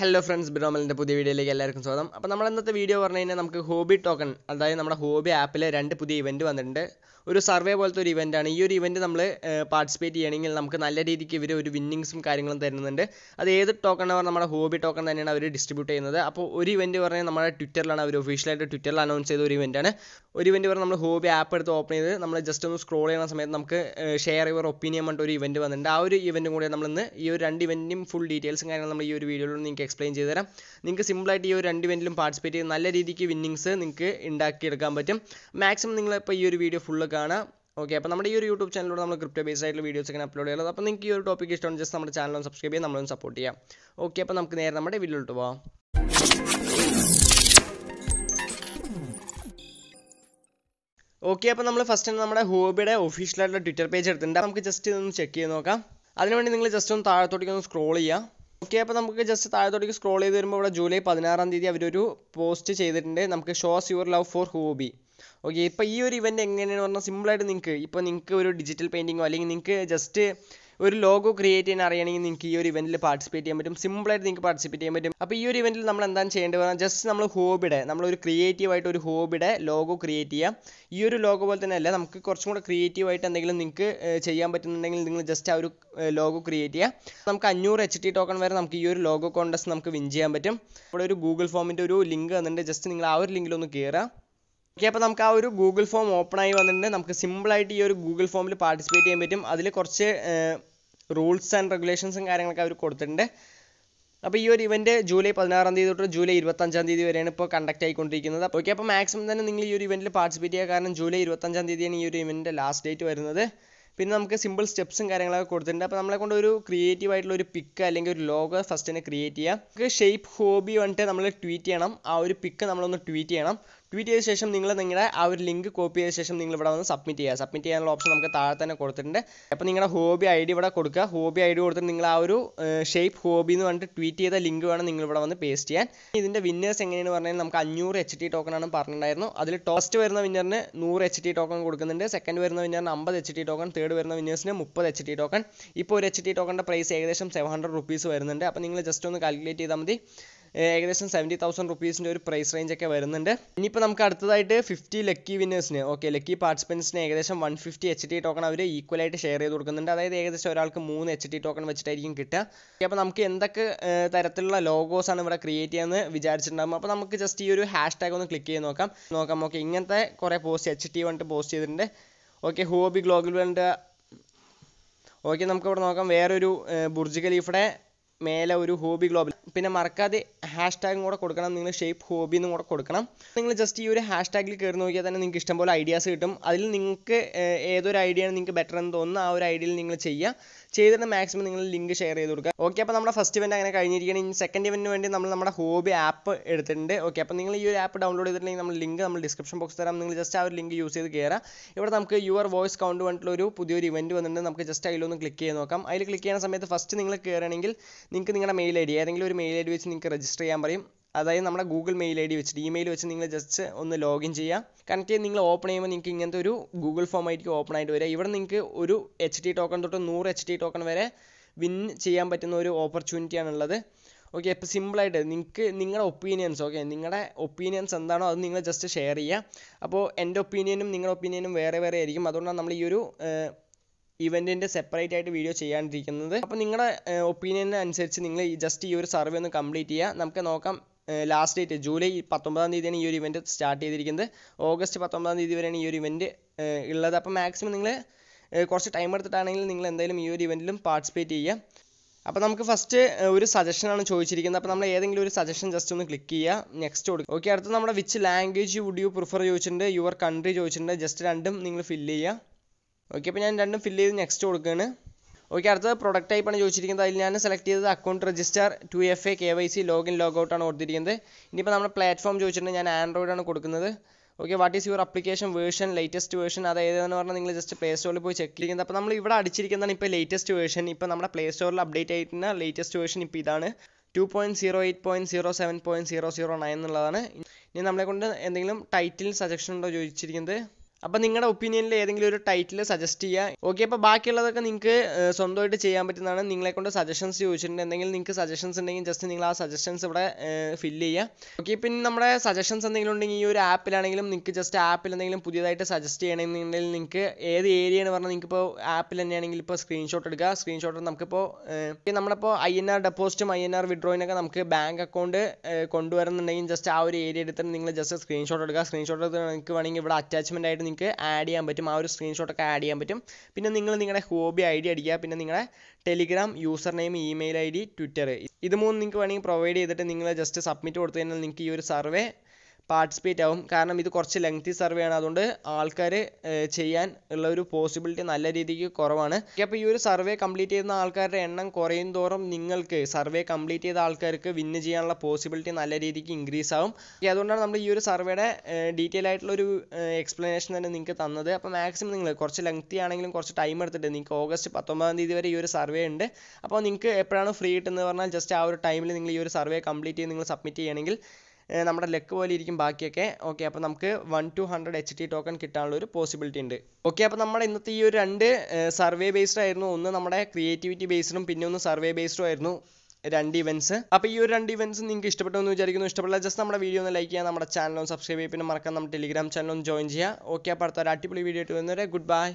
hello friends ബിനോമലിൻ്റെ പുതിയ വീഡിയോയിലേക്ക് എല്ലാവർക്കും സ്വാഗതം അപ്പോൾ നമ്മൾ ഇന്നത്തെ വീഡിയോ പറഞ്ഞു കഴിഞ്ഞാൽ നമുക്ക് ഹോബി ടോക്കൺ അതായത് നമ്മുടെ ഹോബി ആപ്പിൽ രണ്ട് പുതിയ ഇവൻറ്റ് വന്നിട്ടുണ്ട് ഒരു സർവേ പോലത്തെ ഒരു ഇവൻ്റാണ് ഈ ഒരു ഇവൻറ്റ് നമ്മൾ പാർട്ടിസിപ്പേറ്റ് ചെയ്യണമെങ്കിൽ നമുക്ക് നല്ല രീതിക്ക് ഇവർ ഒരു വിന്നിങ്സും കാര്യങ്ങളും തരുന്നുണ്ട് അത് ഏത് ടോക്കൺ അവർ നമ്മുടെ ഹോബി ടോക്കൺ തന്നെയാണ് അവർ ഡിസ്ട്രിബ്യൂട്ട് ചെയ്യുന്നത് അപ്പോൾ ഒരു ഇവൻറ്റ് പറഞ്ഞാൽ നമ്മുടെ ട്വിറ്ററിലാണ് അവർ ഒഫീഷ്യലായിട്ട് ട്വിറ്ററിൽ അനൗൺസ് ചെയ്ത ഒരു ഇവൻറ്റാണ് ഒരു ഇവൻറ്റ് പറഞ്ഞാൽ നമ്മൾ ഹോബി ആപ്പ് എടുത്ത് ഓപ്പൺ ചെയ്ത് നമ്മൾ ജസ്റ്റ് ഒന്ന് സ്ക്രോൾ ചെയ്യുന്ന സമയത്ത് നമുക്ക് ഷെയർ യുവർ ഒപ്പീനിയൻ പറഞ്ഞിട്ട് ഒരു ഇവൻറ്റ് വന്നിട്ടുണ്ട് ആ ഒരു ഇവൻറ്റും കൂടി നമ്മളിന്ന് ഈ ഒരു രണ്ട് ഇവൻറ്റിനും ഫുൾ ഡീറ്റെയിൽസും കാര്യങ്ങളും നമ്മൾ ഈ ഒരു വീഡിയോയിൽ നിങ്ങൾക്ക് എക്സ്പ്ലെയിൻ ചെയ്തു തരാം നിങ്ങൾക്ക് സിമ്പിളായിട്ട് ഈ ഒരു രണ്ട് ഇവൻറ്റിലും പാർട്ടിസിപ്പേറ്റ് ചെയ്ത് നല്ല രീതിക്ക് വിന്നിങ്സ് നിങ്ങൾക്ക് ഉണ്ടാക്കിയെടുക്കാൻ പറ്റും മാക്സിമം നിങ്ങളിപ്പോൾ ഈ ഒരു വീഡിയോ ഫുള്ള് കാണാം ഓക്കെ അപ്പോൾ നമ്മുടെ ഈ ഒരു യൂട്യൂബ് ചാനലിലൂടെ നമ്മൾ ക്രിപ്റ്റോ ബേസ് ആയിട്ടുള്ള വീഡിയോസ് ഒക്കെ അപ്ലോഡ് ചെയ്യുന്നത് അപ്പോൾ നിങ്ങൾക്ക് ഈ ഒരു ടോപ്പിക് ഇഷ്ടമാണ് ജസ്റ്റ് നമ്മുടെ ചാനലും സബ്സ്ക്രൈബ് ചെയ്യാം ഒന്ന് സപ്പോർട്ട് ചെയ്യാം ഓക്കെ അപ്പോൾ നമുക്ക് നേരെ നമ്മുടെ വീഡിയോയിലോട്ട് പോവാം ഓക്കെ അപ്പോൾ നമ്മൾ ഫസ്റ്റ് നമ്മുടെ ഹോബിയുടെ ഒഫീഷ്യലായിട്ടുള്ള ട്വിറ്റർ പേജ് എടുത്തിട്ടുണ്ട് നമുക്ക് ജസ്റ്റ് ഒന്ന് ചെക്ക് ചെയ്ത് നോക്കാം അതിനുവേണ്ടി നിങ്ങൾ ജസ്റ്റ് ഒന്ന് താഴത്തോട്ടേക്ക് ഒന്ന് സ്ക്രോൾ ചെയ്യുക ഓക്കെ അപ്പോൾ നമുക്ക് ജസ്റ്റ് താഴത്തോട്ടേക്ക് സ്ക്രോൾ ചെയ്ത് വരുമ്പോൾ ഇവിടെ ജൂലൈ പതിനാറാം തീയതി അവരൊരു പോസ്റ്റ് ചെയ്തിട്ടുണ്ട് നമുക്ക് shows your love for Huobi okay ഇപ്പോൾ ഈ ഒരു ഇവൻറ്റ് എങ്ങനെയാണെന്ന് പറഞ്ഞാൽ സിമ്പിളായിട്ട് നിങ്ങൾക്ക് ഇപ്പോൾ നിങ്ങൾക്ക് ഒരു ഡിജിറ്റൽ പെയിൻറ്റിങ്ങോ അല്ലെങ്കിൽ നിങ്ങൾക്ക് ജസ്റ്റ് ഒരു ലോഗോ ക്രിയേറ്റ് ചെയ്യാൻ അറിയണമെങ്കിൽ നിങ്ങൾക്ക് ഈ ഒരു ഇവന്റിൽ പാർട്ടിസിപ്പേറ്റ് ചെയ്യാൻ പറ്റും സിമ്പിളായിട്ട് നിങ്ങൾക്ക് പാർട്ടിസിപ്പേറ്റ് ചെയ്യാൻ പറ്റും അപ്പോൾ ഈ ഒരു ഇവന്റിൽ നമ്മൾ എന്താണ് ചെയ്യേണ്ടത് പറഞ്ഞാൽ ജസ്റ്റ് നമ്മൾ ഹോബിയുടെ നമ്മളൊരു ക്രിയേറ്റീവായിട്ട് ഒരു ഹോബിയുടെ ലോഗോ ക്രിയേറ്റ് ചെയ്യാം ഈ ഒരു ലോഗോ പോലെ തന്നെ അല്ല നമുക്ക് കുറച്ചും കൂടെ ക്രിയേറ്റീവായിട്ട് എന്തെങ്കിലും നിങ്ങൾക്ക് ചെയ്യാൻ പറ്റുന്നുണ്ടെങ്കിൽ നിങ്ങൾ ജസ്റ്റ് ആ ഒരു ലോഗോ ക്രിയേറ്റ് ചെയ്യുക നമുക്ക് അഞ്ഞൂറ് എച്ച് ടി ടോക്കൺ വരെ നമുക്ക് ഈ ഒരു ലോഗോ കോൺടെസ്റ്റ് നമുക്ക് വിൻ ചെയ്യാൻ പറ്റും ഇവിടെ ഒരു ഗൂഗിൾ ഫോമിൻ്റെ ഒരു ലിങ്ക് തന്നിട്ടുണ്ട് ജസ്റ്റ് നിങ്ങൾ ആ ഒരു ലിങ്കിൽ ഒന്ന് കയറുക ഓക്കെ അപ്പോൾ നമുക്ക് ആ ഒരു ഗൂഗിൾ ഫോം ഓപ്പൺ ആയി വന്നിട്ടുണ്ട് നമുക്ക് സിമ്പിളായിട്ട് ഈ ഒരു ഗൂഗിൾ ഫോമിൽ പാർട്ടിസിപ്പേറ്റ് ചെയ്യാൻ പറ്റും അതിൽ കുറച്ച് റൂൾസ് ആൻഡ് റെഗുലേഷൻസും കാര്യങ്ങളൊക്കെ അവർ കൊടുത്തിട്ടുണ്ട് അപ്പോൾ ഈ ഒരു ഇവൻറ്റ് ജൂലൈ പതിനാറാം തീയതി തൊട്ട് ജൂലൈ ഇരുപത്തഞ്ചാം തീയതി വരെയാണ് ഇപ്പോൾ കണ്ടക്ട് ആയിക്കൊണ്ടിരിക്കുന്നത് ഓക്കെ അപ്പോൾ മാക്സിമം തന്നെ നിങ്ങൾ ഈ ഒരു ഇവൻറ്റിൽ പാർട്ടിസിപ്പേറ്റ് ചെയ്യുക കാരണം ജൂലൈ ഇരുപത്തഞ്ചാം തീയതിയാണ് ഈ ഒരു ഇവൻറ്റിൻ്റെ ലാസ്റ്റ് ഡേറ്റ് വരുന്നത് പിന്നെ നമുക്ക് സിമ്പിൾ സ്റ്റെപ്സും കാര്യങ്ങളൊക്കെ കൊടുത്തിട്ടുണ്ട് അപ്പോൾ നമ്മളെ കൊണ്ട് ഒരു ക്രിയേറ്റീവ് ആയിട്ടുള്ള ഒരു പിക്ക് അല്ലെങ്കിൽ ഒരു ലോഗോ ഫസ്റ്റ് തന്നെ ക്രിയേറ്റ് ചെയ്യുക നമുക്ക് ഷേപ്പ് ഹോബി വന്നിട്ട് നമ്മൾ ട്വീറ്റ് ചെയ്യണം ആ ഒരു പിക്ക് നമ്മളൊന്ന് ട്വീറ്റ് ചെയ്യണം ട്വീറ്റ് ചെയ്ത ശേഷം നിങ്ങൾ നിങ്ങളുടെ ആ ഒരു ലിങ്ക് കോപ്പി ചെയ്ത ശേഷം നിങ്ങൾ ഇവിടെ വന്ന് സബ്മിറ്റ് ചെയ്യുക സബ്മിറ്റ് ചെയ്യാനുള്ള ഓപ്ഷൻ നമുക്ക് താഴെ തന്നെ കൊടുത്തിട്ടുണ്ട് അപ്പോൾ നിങ്ങളുടെ ഹോബി ഐ ഡി ഇവിടെ കൊടുക്കുക ഹോബി ഐ ഡി കൊടുത്തിട്ട് നിങ്ങൾ ആ ഒരു ഷേപ്പ് ഹോബി എന്ന് പറഞ്ഞിട്ട് ട്വീറ്റ് ചെയ്ത ലിങ്ക് വേണം നിങ്ങൾ ഇവിടെ വന്ന് പേസ്റ്റ് ചെയ്യാൻ ഇതിൻ്റെ വിന്നേഴ്സ് എങ്ങനെയാണ് പറഞ്ഞാൽ നമുക്ക് അഞ്ഞൂറ് എച്ച് ടി ടോക്കൺ ആണ് പറഞ്ഞിട്ടുണ്ടായിരുന്നു അതിൽ ടോസ്റ്റ് വരുന്ന വിന്നറിന് നൂറ് എച്ച് ടി ടോക്കൺ കൊടുക്കുന്നുണ്ട് സെക്കൻഡ് വരുന്ന വിന്നറിന് അമ്പത് എച്ച് ടി ടോക്കൺ തേർഡ് വരുന്ന വിന്നേഴ്സിന് മുപ്പത് എച്ച് ടി ടോക്കൺ ഇപ്പോൾ ഒരു എച്ച് ടി ടോക്കണിൻ്റെ പ്രൈസ് ഏകദേശം സെവൻ ഹൺഡ്രഡ് റുപ്പീസ് വരുന്നുണ്ട് അപ്പോൾ നിങ്ങൾ ജസ്റ്റ് ഒന്ന് കാൽക്കുലേറ്റ് ചെയ്താൽ മതി ഏകദേശം സെവൻറ്റി തൗസൻഡ് റുപ്പീസിൻ്റെ ഒരു പ്രൈസ് റേഞ്ച് ഒക്കെ വരുന്നുണ്ട് ഇനിയിപ്പോൾ നമുക്ക് അടുത്തതായിട്ട് ഫിഫ്റ്റി ലക്കി വിന്നേഴ്സിന് ഓക്കെ ലക്കി പാർട്ടിസിപ്പൻസിന് ഏകദേശം one fifty H T token അവർ ഈക്വലായിട്ട് ഷെയർ ചെയ്ത് കൊടുക്കുന്നുണ്ട് അതായത് ഏകദേശം ഒരാൾക്ക് മൂന്ന് എച്ച് ടി ടോക്കൺ വെച്ചിട്ടായിരിക്കും കിട്ടുക അപ്പോൾ നമുക്ക് എന്തൊക്കെ തരത്തിലുള്ള ലോഗോസ് ആണ് ഇവിടെ ക്രിയേറ്റ് ചെയ്യാമെന്ന് വിചാരിച്ചിട്ടുണ്ടാകും അപ്പോൾ നമുക്ക് ജസ്റ്റ് ഈ ഒരു ഹാഷ് ടാഗ് ഒന്ന് ക്ലിക്ക് ചെയ്ത് നോക്കാം നോക്കാം ഓക്കെ ഇങ്ങനത്തെ കുറേ പോസ്റ്റ് എച്ച് ടി വന്നിട്ട് പോസ്റ്റ് ചെയ്തിട്ടുണ്ട് ഓക്കെ ഹോബി ഗ്ലോബൽ വേണ്ട ഓക്കെ നമുക്കിവിടെ നോക്കാം വേറൊരു ബുർജ് ഖലീഫയുടെ മേലെ ഒരു ഹോബി ഗ്ലോബൽ പിന്നെ മറക്കാതെ ഹാഷ്ടാഗും കൂടെ കൊടുക്കണം നിങ്ങൾ ഷേപ്പ് ഹോബി എന്നും കൂടെ കൊടുക്കണം നിങ്ങൾ ജസ്റ്റ് ഈ ഒരു ഹാഷ്ടാഗിൽ കയറി നോക്കിയാൽ തന്നെ നിങ്ങൾക്ക് ഇഷ്ടംപോലെ ഐഡിയാസ് കിട്ടും അതിൽ നിങ്ങൾക്ക് ഏതൊരു ഐഡിയ ആണ് നിങ്ങൾക്ക് ബെറ്റർ എന്ന് തോന്നുന്ന ആ ഒരു ഐഡിയയിൽ നിങ്ങൾ ചെയ്യുക ചെയ്തിട്ട് മാക്സിമം നിങ്ങൾ ലിങ്ക് ഷെയർ ചെയ്ത് കൊടുക്കുക ഓക്കെ അപ്പോൾ നമ്മുടെ ഫസ്റ്റ് ഇവന്റ് അങ്ങനെ കഴിഞ്ഞിരിക്കുകയാണ് ഇനി സെക്കൻഡ് ഇവൻറ്റിന് വേണ്ടി നമ്മൾ നമ്മുടെ ഹോബി ആപ്പ് എടുത്തിട്ടുണ്ട് ഓക്കെ അപ്പോൾ നിങ്ങൾ ഈ ഒരു ആപ്പ് ഡൗൺലോഡ് ചെയ്തിട്ടുണ്ടെങ്കിൽ നമ്മൾ ലിങ്ക് നമ്മൾ ഡിസ്ക്രിപ്ഷൻ ബോക്സ് തരാം നിങ്ങൾ ജസ്റ്റ് ആ ഒരു ലിങ്ക് യൂസ് ചെയ്ത് കയറാം ഇവിടെ നമുക്ക് യുവർ വോയിസ് കൗണ്ട് പറഞ്ഞിട്ടുള്ള ഒരു പുതിയൊരു ഇവൻറ്റ് വന്നിട്ടുണ്ട് നമുക്ക് ജസ്റ്റ് അതിലൊന്ന് ക്ലിക്ക് ചെയ്ത് നോക്കാം അതിൽ ക്ലിക്ക് ചെയ്യുന്ന സമയത്ത് ഫസ്റ്റ് നിങ്ങൾ കയറുകയാണെങ്കിൽ നിങ്ങൾക്ക് നിങ്ങളുടെ മെയിൽ ഐ ഡി ഏതെങ്കിലും ഒരു മെയിൽ ഐ ഡി വെച്ച് നിങ്ങൾക്ക് രജിസ്റ്റർ ചെയ്യാൻ പറയും അതായത് നമ്മുടെ ഗൂഗിൾ മെയിൽ ഐ ഡി വെച്ചിട്ട് ഇമെയിൽ വെച്ച് നിങ്ങൾ ജസ്റ്റ് ഒന്ന് ലോഗിൻ ചെയ്യുക കണക്ട് ചെയ്ത് നിങ്ങൾ ഓപ്പൺ ചെയ്യുമ്പോൾ നിങ്ങൾക്ക് ഇങ്ങനത്തെ ഒരു ഗൂഗിൾ ഫോം ആയിരിക്കും ഓപ്പൺ ആയിട്ട് വരിക ഇവിടെ നിങ്ങൾക്ക് ഒരു എച്ച് ടി ടോക്കൺ തൊട്ട് നൂറ് എച്ച് ടി ടോക്കൺ വരെ വിൻ ചെയ്യാൻ പറ്റുന്ന ഒരു ആണുള്ളത് ഓക്കെ ഇപ്പോൾ സിമ്പിളായിട്ട് നിങ്ങൾക്ക് നിങ്ങളുടെ ഒപ്പീനിയൻസ് ഓക്കെ നിങ്ങളുടെ ഒപ്പീനിയൻസ് എന്താണോ അത് നിങ്ങൾ ജസ്റ്റ് ഷെയർ ചെയ്യുക അപ്പോൾ എൻ്റെ ഒപ്പീനിയനും നിങ്ങളുടെ ഒപ്പീനിയനും വേറെ വേറെ ആയിരിക്കും അതുകൊണ്ടാണ് നമ്മൾ ഈ ഒരു ഇവൻറ്റിൻ്റെ സെപ്പറേറ്റ് ആയിട്ട് വീഡിയോ ചെയ്യാണ്ടിരിക്കുന്നത് അപ്പോൾ നിങ്ങളുടെ ഒപ്പീനിയൻ അനുസരിച്ച് നിങ്ങൾ ജസ്റ്റ് ഈ ഒരു സർവേ ഒന്ന് കംപ്ലീറ്റ് ചെയ്യുക നമുക്ക് നോക്കാം ലാസ്റ്റ് ഡേറ്റ് ജൂലൈ പത്തൊമ്പതാം തീയതിയാണ് ഈ ഒരു ഇവൻറ്റ് സ്റ്റാർട്ട് ചെയ്തിരിക്കുന്നത് ഓഗസ്റ്റ് പത്തൊമ്പതാം തീയതി വരെയാണ് ഈ ഒരു ഇവൻറ്റ് ഉള്ളത് അപ്പോൾ മാക്സിമം നിങ്ങൾ കുറച്ച് ടൈം എടുത്തിട്ടാണെങ്കിലും നിങ്ങൾ എന്തായാലും ഈ ഒരു ഇവൻറ്റിലും പാർട്ടിസിപ്പേറ്റ് ചെയ്യുക അപ്പോൾ നമുക്ക് ഫസ്റ്റ് ഒരു സജഷനാണ് ചോദിച്ചിരിക്കുന്നത് അപ്പോൾ നമ്മൾ ഏതെങ്കിലും ഒരു സജഷൻ ജസ്റ്റ് ഒന്ന് ക്ലിക്ക് ചെയ്യുക നെക്സ്റ്റ് കൊടുക്കുക ഓക്കെ അടുത്തത് നമ്മുടെ which language would you prefer ചോദിച്ചിട്ടുണ്ട് യുവർ കൺട്രി ചോദിച്ചിട്ടുണ്ട് ജസ്റ്റ് രണ്ടും നിങ്ങൾ ഫില്ല് ചെയ്യുക ഓക്കെ അപ്പോൾ ഞാൻ രണ്ടും ഫില്ല് ചെയ്ത് നെക്സ്റ്റ് കൊടുക്കുകയാണ് ഓക്കെ അടുത്തത് പ്രൊഡക്റ്റ് ടൈപ്പാണ് ചോദിച്ചിരിക്കുന്നത് അതിൽ ഞാൻ സെലക്ട് ചെയ്തത് account register two F A K Y C login ലോഗൗട്ടാണ് ഓർത്തിരിക്കുന്നത് ഇനിയിപ്പോൾ നമ്മുടെ പ്ലാറ്റ്ഫോം ചോദിച്ചിട്ടുണ്ട് ഞാൻ ആൻഡ്രോയിഡ് ആണ് കൊടുക്കുന്നത് okay what is your application version latest version അത് ഏതെന്ന് പറഞ്ഞാൽ നിങ്ങൾ ജസ്റ്റ് പ്ലേ സ്റ്റോറിൽ പോയി ചെക്ക് ചെയ്യുന്നത് അപ്പോൾ നമ്മൾ ഇവിടെ അടിച്ചിരിക്കുന്നതാണ് ഇപ്പോൾ ലേറ്റസ്റ്റ് വേർഷൻ ഇപ്പോൾ നമ്മുടെ പ്ലേ സ്റ്റോറിൽ അപ്ഡേറ്റ് ആയിട്ടുള്ള ലേറ്റസ്റ്റ് വേർഷൻ ഇപ്പോൾ ഇതാണ് two point zero eight point zero seven point zero zero nine എന്നുള്ളതാണ് ഇനി നമ്മളെ കൊണ്ട് എന്തെങ്കിലും ടൈറ്റിൽ സജഷൻ ഉണ്ടോ ചോദിച്ചിരിക്കുന്നത് അപ്പോൾ നിങ്ങളുടെ ഒപ്പീനിയനിൽ ഏതെങ്കിലും ഒരു ടൈറ്റിൽ സജസ്റ്റ് ചെയ്യുക ഓക്കെ അപ്പോൾ ബാക്കിയുള്ളതൊക്കെ നിങ്ങൾക്ക് സ്വന്തമായിട്ട് ചെയ്യാൻ പറ്റുന്നതാണ് നിങ്ങളെ കൊണ്ട് സജഷൻസ് ചോദിച്ചിട്ടുണ്ട് എന്തെങ്കിലും നിങ്ങൾക്ക് സജഷൻസ് ഉണ്ടെങ്കിൽ ജസ്റ്റ് നിങ്ങൾ ആ സജഷൻസ് ഇവിടെ ഫില്ല് ചെയ്യുക ഓക്കെ പിന്നെ നമ്മുടെ സജഷൻസ് എന്തെങ്കിലും ഉണ്ടെങ്കിൽ ഈ ഒരു ആപ്പിലാണെങ്കിലും നിങ്ങൾക്ക് ജസ്റ്റ് ആപ്പിൽ എന്തെങ്കിലും പുതിയതായിട്ട് സജസ്റ്റ് ചെയ്യണമെന്നുണ്ടെങ്കിൽ നിങ്ങൾക്ക് ഏത് ഏരിയ എന്ന് പറഞ്ഞാൽ നിങ്ങൾക്ക് ഇപ്പോൾ ആപ്പിൽ തന്നെയാണെങ്കിൽ ഇപ്പോൾ സ്ക്രീൻഷോട്ട് എടുക്കുക സ്ക്രീൻഷോട്ട് നമുക്കിപ്പോൾ നമ്മളിപ്പോൾ ഐ എൻ ആർ ഡെപ്പോസിറ്റും ഐ എൻ ആർ വിഡ്രോയിനൊക്കെ നമുക്ക് ബാങ്ക് അക്കൗണ്ട് കൊണ്ടുവരുന്നുണ്ടെങ്കിൽ ജസ്റ്റ് ആ ഒരു ഏരിയ എടുത്തിട്ട് നിങ്ങൾ ജസ്റ്റ് സ്ക്രീൻഷോട്ട് എടുക്കുക സ്ക്രീൻഷോട്ട് എടുത്ത് നിങ്ങൾക്ക് വേണമെങ്കിൽ ഇവിടെ അറ്റാച്ച്മെൻ്റ് ആയിട്ട് നിങ്ങൾക്ക് ആഡ് ചെയ്യാൻ പറ്റും ആ ഒരു സ്ക്രീൻഷോട്ടൊക്കെ ആഡ് ചെയ്യാൻ പറ്റും പിന്നെ നിങ്ങൾ നിങ്ങളുടെ ഹോബി ഐ ഡി അടിക്കുക പിന്നെ നിങ്ങളുടെ Telegram user name email I D Twitter ഇത് മൂന്നും നിങ്ങൾക്ക് വേണമെങ്കിൽ പ്രൊവൈഡ് ചെയ്തിട്ട് നിങ്ങൾ ജസ്റ്റ് സബ്മിറ്റ് കൊടുത്തു കഴിഞ്ഞാൽ നിങ്ങൾക്ക് ഈ ഒരു സർവേ പാർട്ടിസിപ്പേറ്റ് ആവും കാരണം ഇത് കുറച്ച് ലെങ്തി സർവേ ആണ് അതുകൊണ്ട് ആൾക്കാർ ചെയ്യാൻ ഉള്ള ഒരു പോസിബിലിറ്റി നല്ല രീതിക്ക് കുറവാണ് അപ്പോൾ ഈ ഒരു സർവേ കംപ്ലീറ്റ് ചെയ്യുന്ന ആൾക്കാരുടെ എണ്ണം കുറയും തോറും നിങ്ങൾക്ക് സർവേ കംപ്ലീറ്റ് ചെയ്ത ആൾക്കാർക്ക് വിന്ന് ചെയ്യാനുള്ള പോസിബിലിറ്റി നല്ല രീതിക്ക് ഇൻക്രീസ് ആവും അതുകൊണ്ടാണ് നമ്മൾ ഈ ഒരു സർവേയുടെ ഡീറ്റെയിൽ ആയിട്ടുള്ള ഒരു എക്സ്പ്ലനേഷൻ തന്നെ നിങ്ങൾക്ക് തന്നത് അപ്പോൾ മാക്സിമം നിങ്ങൾ കുറച്ച് ലെങ്തി ആണെങ്കിലും കുറച്ച് ടൈം എടുത്തിട്ട് നിങ്ങൾക്ക് ഓഗസ്റ്റ് പത്തൊമ്പതാം തീയതി വരെ ഈ ഒരു സർവേ ഉണ്ട് അപ്പോൾ നിങ്ങൾക്ക് എപ്പോഴാണ് ഫ്രീ കിട്ടുന്നത് പറഞ്ഞാൽ ജസ്റ്റ് ആ ഒരു ടൈമിൽ നിങ്ങൾ ഈ ഒരു സർവേ കംപ്ലീറ്റ് ചെയ്ത് നിങ്ങൾ സബ്മിറ്റ് ചെയ്യണമെങ്കിൽ നമ്മുടെ ലെക്ക് പോലെ ഇരിക്കും ബാക്കിയൊക്കെ ഓക്കെ അപ്പോൾ നമുക്ക് one two hundred H T token കിട്ടാനുള്ള ഒരു പോസിബിലിറ്റി ഉണ്ട് ഓക്കെ അപ്പോൾ നമ്മുടെ ഇന്നത്തെ ഈ ഒരു രണ്ട് സർവേ ബേസ്ഡ് ആയിരുന്നു ഒന്ന് നമ്മുടെ ക്രിയേറ്റിവിറ്റി ബേസ്ഡും പിന്നെ ഒന്ന് സർവേ ബേസ്ഡും ആയിരുന്നു രണ്ട് ഇവൻറ്റ്സ് അപ്പോൾ ഈ ഒരു രണ്ട് ഇവൻറ്റ്സ് നിങ്ങൾക്ക് ഇഷ്ടപ്പെട്ടു എന്ന് വിചാരിക്കുന്നു ഇഷ്ടപ്പെട്ടാൽ ജസ്റ്റ് നമ്മുടെ വീഡിയോ ഒന്ന് ലൈക്ക് ചെയ്യുക നമ്മുടെ ചാനലും സബ്സ്ക്രൈബ് ചെയ്യുക പിന്നെ മറക്കാൻ നമ്മുടെ ടെലിഗ്രാം ചാനലും ജോയിൻ ചെയ്യുക ഓക്കെ അപ്പോൾ അടുത്ത ഒരു അടിപൊളി വീഡിയോ ഇട്ട് വരുന്നവരെ ഗുഡ് ബൈ